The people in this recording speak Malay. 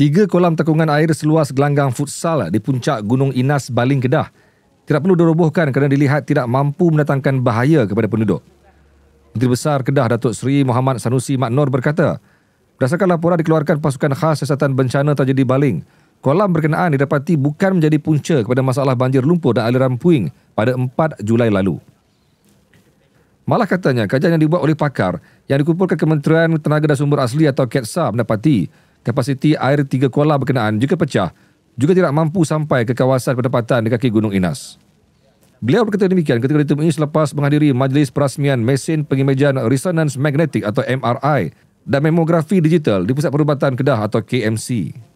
Tiga kolam tekungan air seluas gelanggang futsal di puncak Gunung Inas, Baling Kedah tidak perlu dirobohkan kerana dilihat tidak mampu mendatangkan bahaya kepada penduduk. Menteri Besar Kedah Datuk Seri Muhammad Sanusi Maknor berkata, berdasarkan laporan dikeluarkan pasukan khas siasatan bencana terjadi Baling, kolam berkenaan didapati bukan menjadi punca kepada masalah banjir lumpur dan aliran puing pada 4 Julai lalu. Malah katanya, kajian yang dibuat oleh pakar yang dikumpulkan Kementerian Tenaga dan Sumber Asli atau KETSA mendapati kapasiti air tiga kolam berkenaan juga pecah juga tidak mampu sampai ke kawasan pendapatan di kaki Gunung Inas. Beliau berkata demikian ketika ditemui selepas menghadiri Majlis Perasmian Mesin Pengimejan Resonance magnetik atau MRI dan Memografi Digital di Pusat Perubatan Kedah atau KMC.